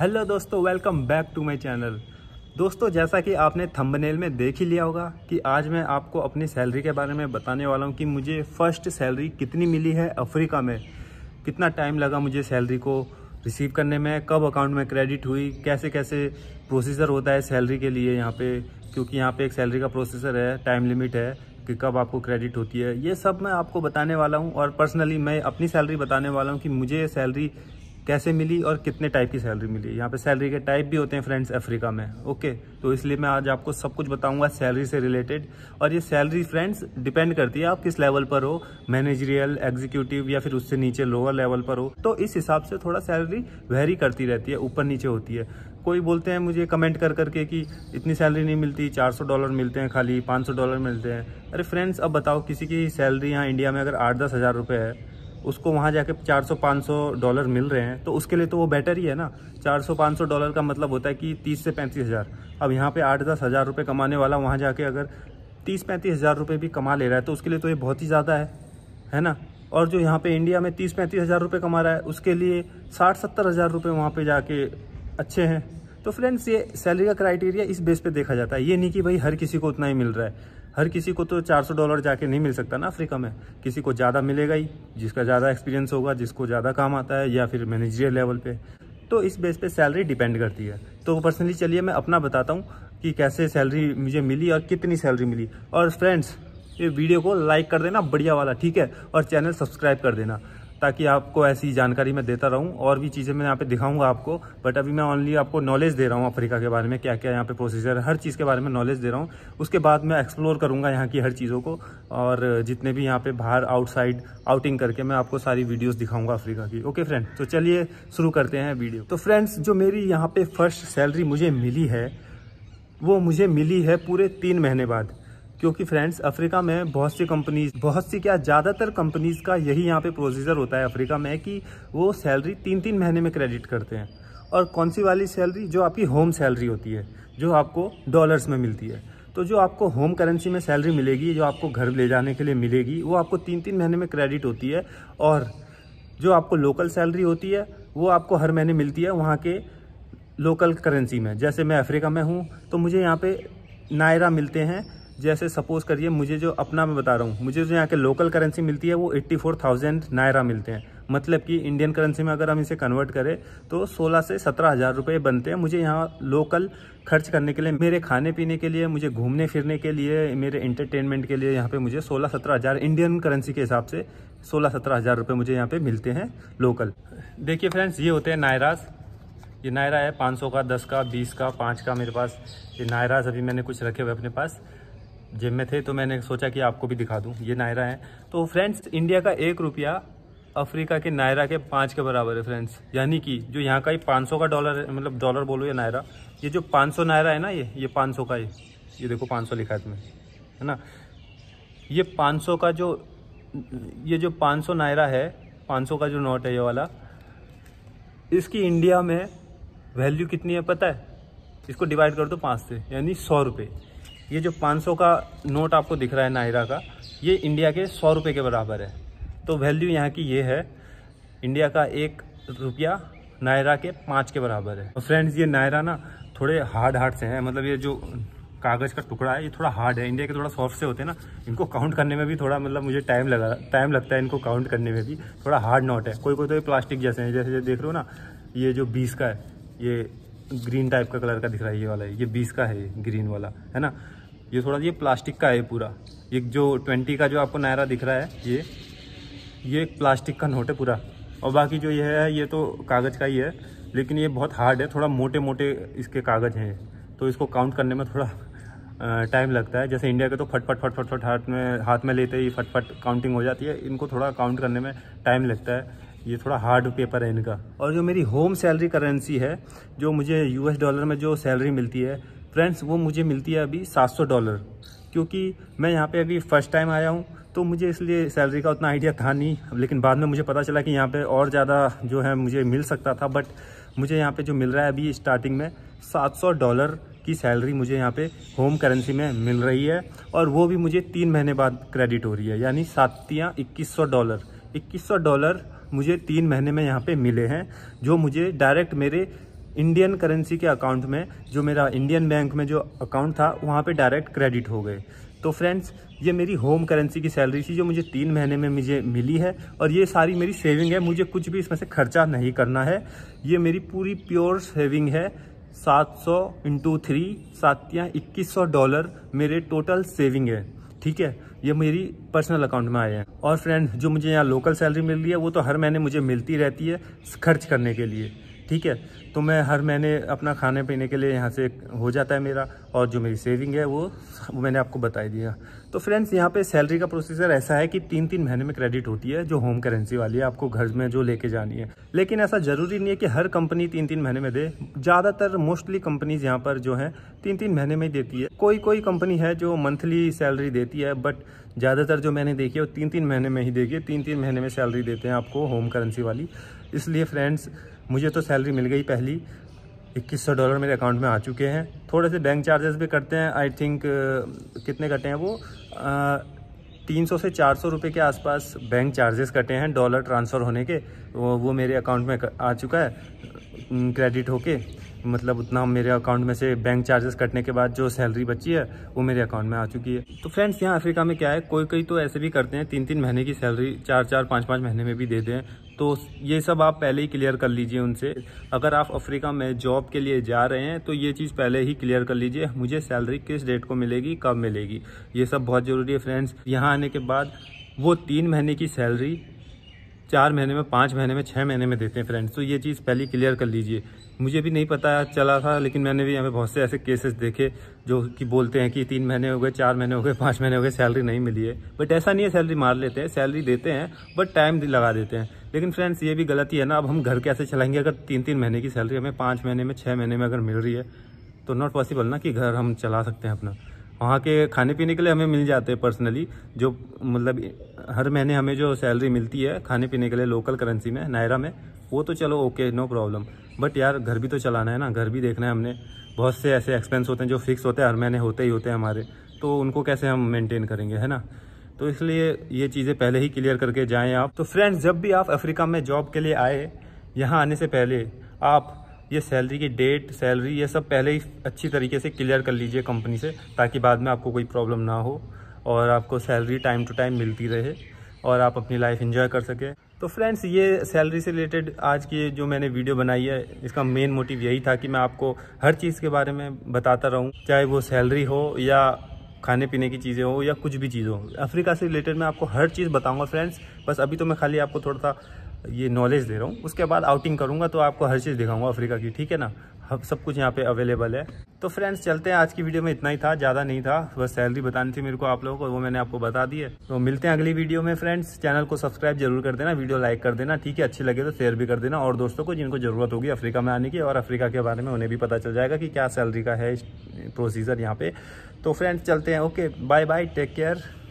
hello दोस्तों welcome back to my channel दोस्तों जैसा कि आपने थंबनेल में देख ही लिया होगा कि आज मैं आपको अपनी सैलरी के बारे में बताने वाला हूं कि मुझे फ़र्स्ट सैलरी कितनी मिली है अफ्रीका में कितना टाइम लगा मुझे सैलरी को रिसीव करने में कब अकाउंट में क्रेडिट हुई कैसे कैसे प्रोसीजर होता है सैलरी के लिए यहाँ पे क्योंकि यहाँ पर एक सैलरी का प्रोसीजर है टाइम लिमिट है कि कब आपको क्रेडिट होती है ये सब मैं आपको बताने वाला हूँ और पर्सनली मैं अपनी सैलरी बताने वाला हूँ कि मुझे सैलरी कैसे मिली और कितने टाइप की सैलरी मिली यहाँ पे सैलरी के टाइप भी होते हैं फ्रेंड्स अफ्रीका में ओके तो इसलिए मैं आज आपको सब कुछ बताऊंगा सैलरी से रिलेटेड और ये सैलरी फ्रेंड्स डिपेंड करती है आप किस लेवल पर हो मैनेजरियल एग्जीक्यूटिव या फिर उससे नीचे लोअर लेवल पर हो तो इस हिसाब से थोड़ा सैलरी वेरी करती रहती है ऊपर नीचे होती है कोई बोलते हैं मुझे कमेंट कर करके कि इतनी सैलरी नहीं मिलती चार डॉलर मिलते हैं खाली पाँच डॉलर मिलते हैं अरे फ्रेंड्स अब बताओ किसी की सैलरी यहाँ इंडिया में अगर आठ दस हज़ार रुपये है उसको वहाँ जाके 400-500 डॉलर मिल रहे हैं तो उसके लिए तो वो बेटर ही है ना 400-500 डॉलर का मतलब होता है कि तीस से पैंतीस हज़ार अब यहाँ पे आठ दस हज़ार रुपये कमाने वाला वहाँ जाके अगर तीस पैंतीस हज़ार रुपये भी कमा ले रहा है तो उसके लिए तो ये बहुत ही ज़्यादा है है ना और जो यहाँ पे इंडिया में तीस पैंतीस हज़ार रुपये कमा रहा है उसके लिए साठ सत्तर हज़ार रुपये वहाँ पर जाके अच्छे हैं तो फ्रेंड्स ये सैलरी का क्राइटेरिया इस बेस पर देखा जाता है ये नहीं कि भाई हर किसी को उतना ही मिल रहा है हर किसी को तो 400 डॉलर जाके नहीं मिल सकता ना अफ्रीका में किसी को ज़्यादा मिलेगा ही जिसका ज़्यादा एक्सपीरियंस होगा जिसको ज़्यादा काम आता है या फिर मैनेजरियल लेवल पे तो इस बेस पे सैलरी डिपेंड करती है तो पर्सनली चलिए मैं अपना बताता हूँ कि कैसे सैलरी मुझे मिली और कितनी सैलरी मिली और फ्रेंड्स ये वीडियो को लाइक कर देना बढ़िया वाला ठीक है और चैनल सब्सक्राइब कर देना ताकि आपको ऐसी जानकारी मैं देता रहूँ और भी चीज़ें मैं यहाँ पे दिखाऊंगा आपको बट अभी मैं ओनली आपको नॉलेज दे रहा हूँ अफ्रीका के बारे में क्या क्या यहाँ पे प्रोसीजर हर चीज़ के बारे में नॉलेज दे रहा हूँ उसके बाद मैं एक्सप्लोर करूँगा यहाँ की हर चीज़ों को और जितने भी यहाँ पर बाहर आउटसाइड आउटिंग करके मैं आपको सारी वीडियोज़ दिखाऊँगा अफ्रीका की ओके फ्रेंड तो चलिए शुरू करते हैं वीडियो तो फ्रेंड्स जो मेरी यहाँ पर फर्स्ट सैलरी मुझे मिली है वो मुझे मिली है पूरे तीन महीने बाद क्योंकि फ्रेंड्स अफ्रीका में बहुत सी कंपनीज बहुत सी क्या ज़्यादातर कंपनीज का यही यहाँ पे प्रोसीजर होता है अफ्रीका में कि वो सैलरी तीन तीन महीने में क्रेडिट करते हैं और कौन सी वाली सैलरी जो आपकी होम सैलरी होती है जो आपको डॉलर्स में मिलती है तो जो आपको होम करेंसी में सैलरी मिलेगी जो आपको घर ले जाने के लिए मिलेगी वो आपको तीन तीन महीने में क्रेडिट होती है और जो आपको लोकल सैलरी होती है वो आपको हर महीने मिलती है वहाँ के लोकल करेंसी में जैसे मैं अफ्रीका में हूँ तो मुझे यहाँ पे नायरा मिलते हैं जैसे सपोज करिए मुझे जो अपना मैं बता रहा हूँ मुझे जो यहाँ के लोकल करेंसी मिलती है वो एट्टी फोर थाउजेंड नायरा मिलते हैं मतलब कि इंडियन करेंसी में अगर हम इसे कन्वर्ट करें तो सोलह से सत्रह हज़ार रुपये बनते हैं मुझे यहाँ लोकल खर्च करने के लिए मेरे खाने पीने के लिए मुझे घूमने फिरने के लिए मेरे इंटरटेनमेंट के लिए यहाँ पे मुझे सोलह सत्रह हज़ार इंडियन करेंसी के हिसाब से सोलह सत्रह हज़ार रुपये मुझे यहाँ पे मिलते हैं लोकल देखिए फ्रेंड्स ये होते हैं नायराज ये नायरा है पाँच का दस का बीस का पाँच का मेरे पास ये नायराज अभी मैंने कुछ रखे हुए अपने पास जेब में थे तो मैंने सोचा कि आपको भी दिखा दूँ ये नायरा है तो फ्रेंड्स इंडिया का एक रुपया अफ्रीका के नायरा के पाँच के बराबर है फ्रेंड्स यानी कि जो यहाँ का ही पाँच सौ का डॉलर है मतलब डॉलर बोलो या नायरा ये जो पाँच सौ नायरा है ना ये ये पाँच सौ का ही ये देखो पाँच सौ लिखा है इसमें है ना ये पाँच सौ का जो ये जो पाँच सौ नायरा है पाँच सौ का जो नोट है ये वाला इसकी इंडिया में वैल्यू कितनी है पता है इसको डिवाइड कर दो पाँच से यानी सौ रुपये ये जो 500 का नोट आपको दिख रहा है नायरा का ये इंडिया के सौ रुपये के बराबर है तो वैल्यू यहाँ की ये है इंडिया का एक रुपया नायरा के पाँच के बराबर है और फ्रेंड्स ये नायरा ना थोड़े हार्ड हार्ड से हैं मतलब ये जो कागज़ का टुकड़ा है ये थोड़ा हार्ड है इंडिया के थोड़ा सॉफ्ट से होते हैं ना इनको काउंट करने में भी थोड़ा मतलब मुझे टाइम लगा टाइम लगता है इनको काउंट करने में भी थोड़ा हार्ड नोट है कोई कोई तो ये प्लास्टिक जैसे हैं जैसे देख रहे हो ना ये जो बीस का है ये ग्रीन टाइप का कलर का दिख रहा है ये वाला है ये बीस का है ग्रीन वाला है ना ये थोड़ा ये प्लास्टिक का है पूरा ये जो ट्वेंटी का जो आपको नायरा दिख रहा है ये ये प्लास्टिक का नोट है पूरा और बाकी जो ये है ये तो कागज़ का ही है लेकिन ये बहुत हार्ड है थोड़ा मोटे मोटे इसके कागज़ हैं तो इसको काउंट करने में थोड़ा टाइम लगता है जैसे इंडिया के तो फटफट फटफट फट हाथ में हाथ में लेते ही फटफट काउंटिंग हो जाती है इनको थोड़ा काउंट करने में टाइम लगता है ये थोड़ा हार्ड पेपर है इनका और जो मेरी होम सैलरी करेंसी है जो मुझे यूएस डॉलर में जो सैलरी मिलती है फ्रेंड्स वो मुझे मिलती है अभी 700 डॉलर क्योंकि मैं यहाँ पे अभी फ़र्स्ट टाइम आया हूँ तो मुझे इसलिए सैलरी का उतना आइडिया था नहीं लेकिन बाद में मुझे पता चला कि यहाँ पे और ज़्यादा जो है मुझे मिल सकता था बट मुझे यहाँ पे जो मिल रहा है अभी स्टार्टिंग में 700 डॉलर की सैलरी मुझे यहाँ पे होम करेंसी में मिल रही है और वो भी मुझे तीन महीने बाद क्रेडिट हो रही है यानी सातियाँ इक्कीस डॉलर इक्कीस डॉलर मुझे तीन महीने में यहाँ पे मिले हैं जो मुझे डायरेक्ट मेरे इंडियन करेंसी के अकाउंट में जो मेरा इंडियन बैंक में जो अकाउंट था वहाँ पे डायरेक्ट क्रेडिट हो गए तो फ्रेंड्स ये मेरी होम करेंसी की सैलरी थी जो मुझे तीन महीने में मुझे मिली है और ये सारी मेरी सेविंग है मुझे कुछ भी इसमें से खर्चा नहीं करना है ये मेरी पूरी प्योर सेविंग है सात सौ इंटू थ्री सात या इक्कीस सौ डॉलर मेरे टोटल सेविंग है ठीक है ये मेरी पर्सनल अकाउंट में आए हैं और फ्रेंड जो मुझे यहाँ लोकल सैलरी मिल रही है वो तो हर महीने मुझे मिलती रहती है खर्च करने के लिए ठीक है तो मैं हर महीने अपना खाने पीने के लिए यहाँ से हो जाता है मेरा और जो मेरी सेविंग है वो, वो मैंने आपको बता दिया तो फ्रेंड्स यहाँ पे सैलरी का प्रोसीजर ऐसा है कि तीन तीन महीने में क्रेडिट होती है जो होम करेंसी वाली है आपको घर में जो लेके जानी है लेकिन ऐसा ज़रूरी नहीं है कि हर कंपनी तीन तीन महीने में दे ज़्यादातर मोस्टली कंपनीज यहाँ पर जो है तीन तीन महीने में ही देती है कोई कोई कंपनी है जो मंथली सैलरी देती है बट ज़्यादातर जो मैंने देखी है वो तीन तीन महीने में ही देखी है तीन तीन महीने में सैलरी देते हैं आपको होम करेंसी वाली इसलिए फ्रेंड्स मुझे तो सैलरी मिल गई पहली इक्कीस सौ डॉलर मेरे अकाउंट में आ चुके हैं थोड़े से बैंक चार्जेस भी कटते हैं आई थिंक कितने कटे हैं वो तीन सौ से चार सौ रुपये के आसपास बैंक चार्जेस कटे हैं डॉलर ट्रांसफ़र होने के वो वो मेरे अकाउंट में आ चुका है क्रेडिट होके मतलब उतना मेरे अकाउंट में से बैंक चार्जेस कटने के बाद जो सैलरी बची है वो मेरे अकाउंट में आ चुकी है तो फ्रेंड्स यहाँ अफ्रीका में क्या है कोई कोई तो ऐसे भी करते हैं तीन तीन महीने की सैलरी चार चार पाँच पाँच महीने में भी देते हैं तो ये सब आप पहले ही क्लियर कर लीजिए उनसे अगर आप अफ्रीका में जॉब के लिए जा रहे हैं तो ये चीज़ पहले ही क्लियर कर लीजिए मुझे सैलरी किस डेट को मिलेगी कब मिलेगी ये सब बहुत ज़रूरी है फ्रेंड्स यहाँ आने के बाद वो तीन महीने की सैलरी चार महीने में पाँच महीने में छः महीने में देते हैं फ्रेंड्स तो ये चीज़ पहले क्लियर कर लीजिए मुझे भी नहीं पता चला था लेकिन मैंने भी यहाँ पे बहुत से ऐसे केसेस देखे जो कि बोलते हैं कि तीन महीने हो गए चार महीने हो गए पाँच महीने हो गए सैलरी नहीं मिली है बट ऐसा नहीं है सैलरी मार लेते हैं सैलरी देते हैं बट टाइम लगा देते हैं लेकिन फ्रेंड्स ये भी गलती है ना अब हम घर कैसे चलाएंगे अगर तीन तीन महीने की सैलरी हमें पाँच महीने में छः महीने में अगर मिल रही है तो नॉट पॉसिबल ना कि घर हम चला सकते हैं अपना वहाँ के खाने पीने के लिए हमें मिल जाते हैं पर्सनली जो मतलब हर महीने हमें जो सैलरी मिलती है खाने पीने के लिए लोकल करेंसी में नायरा में वो तो चलो ओके नो प्रॉब्लम बट यार घर भी तो चलाना है ना घर भी देखना है हमने बहुत से ऐसे एक्सपेंस होते हैं जो फिक्स होते हैं हर महीने होते ही होते हैं हमारे तो उनको कैसे हम मेनटेन करेंगे है ना तो इसलिए ये चीज़ें पहले ही क्लियर करके जाएँ आप तो फ्रेंड्स जब भी आप अफ्रीका में जॉब के लिए आए यहाँ आने से पहले आप ये सैलरी की डेट सैलरी ये सब पहले ही अच्छी तरीके से क्लियर कर लीजिए कंपनी से ताकि बाद में आपको कोई प्रॉब्लम ना हो और आपको सैलरी टाइम टू टाइम मिलती रहे और आप अपनी लाइफ इंजॉय कर सकें तो फ्रेंड्स ये सैलरी से रिलेटेड आज की जो मैंने वीडियो बनाई है इसका मेन मोटिव यही था कि मैं आपको हर चीज़ के बारे में बताता रहूँ चाहे वो सैलरी हो या खाने पीने की चीज़ें हो या कुछ भी चीज़ हो अफ्रीका से रिलेटेड मैं आपको हर चीज़ बताऊँगा फ्रेंड्स बस अभी तो मैं खाली आपको थोड़ा सा ये नॉलेज दे रहा हूँ उसके बाद आउटिंग करूँगा तो आपको हर चीज़ दिखाऊंगा अफ्रीका की ठीक है ना सब कुछ यहाँ पे अवेलेबल है तो फ्रेंड्स चलते हैं आज की वीडियो में इतना ही था ज़्यादा नहीं था बस सैलरी बतानी थी मेरे को आप लोगों को वो मैंने आपको बता दी है तो मिलते हैं अगली वीडियो में फ्रेंड्स चैनल को सब्सक्राइब जरूर कर देना वीडियो लाइक कर देना ठीक है अच्छे लगे तो शेयर भी कर देना और दोस्तों को जिनको ज़रूरत होगी अफ्रीका में आने की और अफ्रीका के बारे में उन्हें भी पता चल जाएगा कि क्या सैलरी का है प्रोसीजर यहाँ पर तो फ्रेंड्स चलते हैं okay bye bye take care